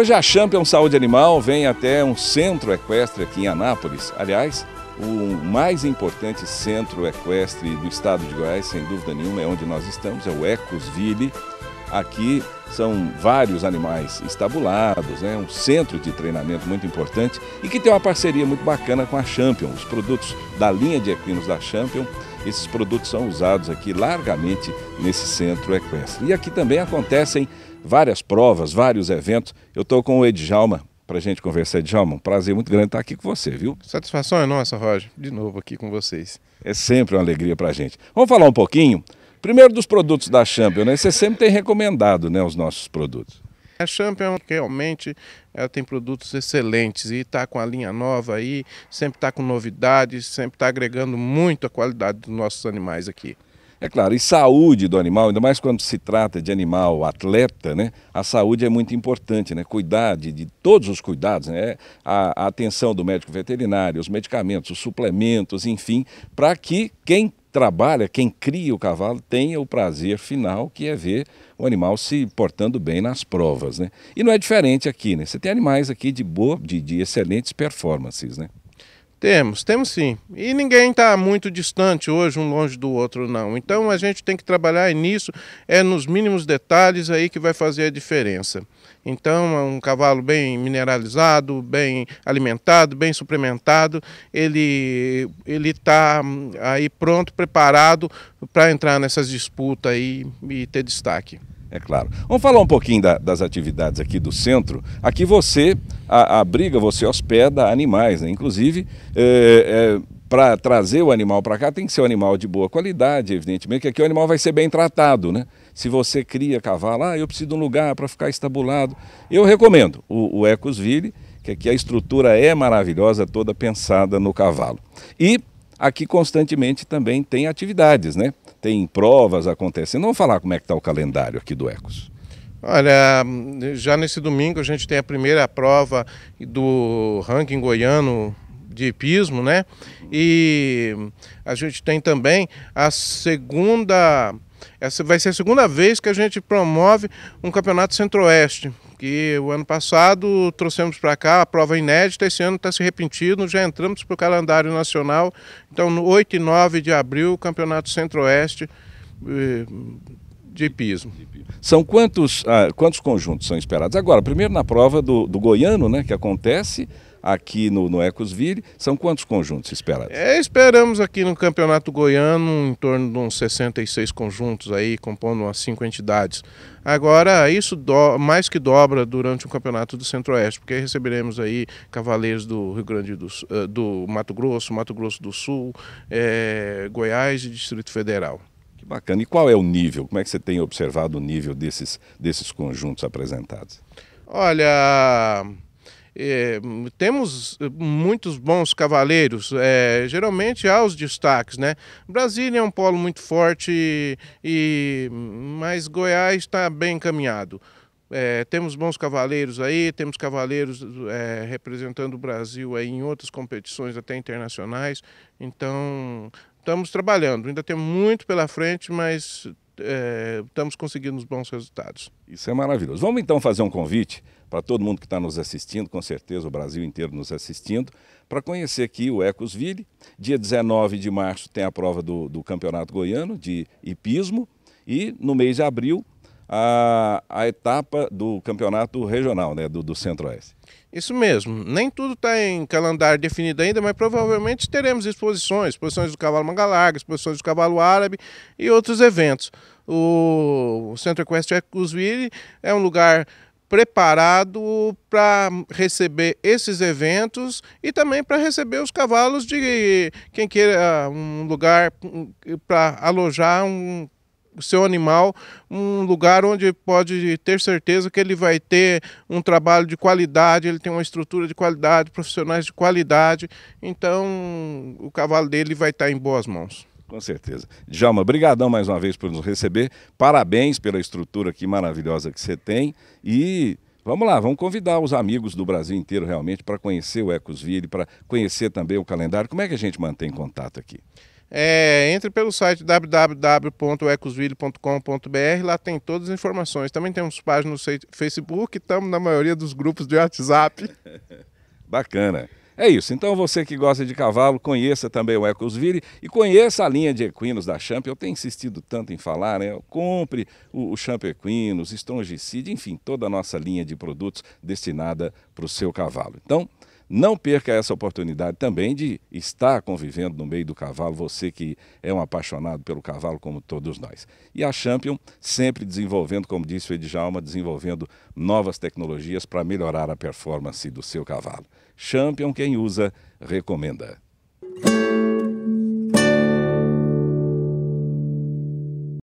Hoje a Champion Saúde Animal vem até um centro equestre aqui em Anápolis. Aliás, o mais importante centro equestre do estado de Goiás, sem dúvida nenhuma, é onde nós estamos, é o Ecosville. Aqui são vários animais estabulados, é né? um centro de treinamento muito importante e que tem uma parceria muito bacana com a Champion. Os produtos da linha de equinos da Champion esses produtos são usados aqui largamente nesse centro equestre. E aqui também acontecem várias provas, vários eventos. Eu estou com o Edjalma para a gente conversar. Edjalma, um prazer muito grande estar aqui com você, viu? Satisfação é nossa, Roger, de novo aqui com vocês. É sempre uma alegria para a gente. Vamos falar um pouquinho, primeiro dos produtos da Champion, né? Você sempre tem recomendado né, os nossos produtos. A é Champion realmente ela é, tem produtos excelentes e está com a linha nova aí, sempre está com novidades, sempre está agregando muito a qualidade dos nossos animais aqui. É claro, e saúde do animal, ainda mais quando se trata de animal atleta, né? A saúde é muito importante, né? Cuidar de, de todos os cuidados, né? A, a, atenção do médico veterinário, os medicamentos, os suplementos, enfim, para que quem trabalha, quem cria o cavalo, tenha o prazer final, que é ver o animal se portando bem nas provas. Né? E não é diferente aqui, né? Você tem animais aqui de boa, de, de excelentes performances. Né? Temos, temos sim. E ninguém está muito distante hoje, um longe do outro, não. Então a gente tem que trabalhar nisso, é nos mínimos detalhes aí que vai fazer a diferença. Então, é um cavalo bem mineralizado, bem alimentado, bem suplementado, ele ele está hum, aí pronto, preparado para entrar nessas disputas aí e ter destaque. É claro. Vamos falar um pouquinho da, das atividades aqui do centro. Aqui você a, abriga, você hospeda animais, né? Inclusive, é, é, para trazer o animal para cá tem que ser um animal de boa qualidade, evidentemente, que aqui o animal vai ser bem tratado, né? Se você cria cavalo, ah, eu preciso de um lugar para ficar estabulado. Eu recomendo o, o Ecosville, que aqui a estrutura é maravilhosa, toda pensada no cavalo. E aqui constantemente também tem atividades, né? tem provas acontecendo. Vamos falar como é que está o calendário aqui do Ecos. Olha, já nesse domingo a gente tem a primeira prova do ranking goiano de hipismo, né? E a gente tem também a segunda. Essa vai ser a segunda vez que a gente promove um campeonato centro-oeste, que o ano passado trouxemos para cá a prova inédita, esse ano está se repetindo, já entramos para o calendário nacional. Então, no 8 e 9 de abril, o Campeonato Centro-Oeste eh, de hipismo. São quantos, ah, quantos conjuntos são esperados? Agora, primeiro na prova do, do Goiano, né, que acontece aqui no, no Ecosville. São quantos conjuntos esperados? É, esperamos aqui no Campeonato Goiano em torno de uns 66 conjuntos aí, compondo umas 5 entidades. Agora, isso do, mais que dobra durante o Campeonato do Centro-Oeste, porque receberemos aí cavaleiros do Rio Grande do, eh, do Mato Grosso, Mato Grosso do Sul, é, Goiás e Distrito Federal. Que bacana. E qual é o nível? Como é que você tem observado o nível desses, desses conjuntos apresentados? Olha, é, temos eh, muitos bons cavaleiros, é, geralmente há os destaques, né? Brasília é um polo muito forte, e, mas Goiás está bem encaminhado. É, temos bons cavaleiros aí, temos cavaleiros é, representando o Brasil aí em outras competições até internacionais. Então, estamos trabalhando. Ainda tem muito pela frente, mas é, estamos conseguindo bons resultados. Isso é maravilhoso. Vamos então fazer um convite para todo mundo que está nos assistindo, com certeza o Brasil inteiro nos assistindo, para conhecer aqui o Ecosville. Dia 19 de março tem a prova do, do Campeonato Goiano de Hipismo e no mês de abril a, a etapa do Campeonato Regional né, do, do Centro-Oeste. Isso mesmo. Nem tudo está em calendário definido ainda, mas provavelmente teremos exposições, exposições do cavalo manga larga, exposições do cavalo árabe e outros eventos. O Centro Equestre Ecosville é um lugar preparado para receber esses eventos e também para receber os cavalos de quem queira ah, um lugar para alojar um seu animal, um lugar onde pode ter certeza que ele vai ter um trabalho de qualidade, ele tem uma estrutura de qualidade, profissionais de qualidade, então o cavalo dele vai estar tá em boas mãos. Com certeza. Djalma, brigadão mais uma vez por nos receber. Parabéns pela estrutura aqui maravilhosa que você tem. E vamos lá, vamos convidar os amigos do Brasil inteiro realmente para conhecer o Ecosville, para conhecer também o calendário. Como é que a gente mantém contato aqui? É, entre pelo site www.ecosville.com.br, lá tem todas as informações. Também temos página no Facebook, estamos na maioria dos grupos de WhatsApp. Bacana. É isso. Então você que gosta de cavalo, conheça também o Ecosvire e conheça a linha de equinos da Champ. Eu tenho insistido tanto em falar, né? Compre o, o Champ Equinos, Strongicide, enfim, toda a nossa linha de produtos destinada para o seu cavalo. Então, não perca essa oportunidade também de estar convivendo no meio do cavalo, você que é um apaixonado pelo cavalo como todos nós. E a Champion sempre desenvolvendo, como disse o Edjalma, desenvolvendo novas tecnologias para melhorar a performance do seu cavalo. Champion, quem usa, recomenda.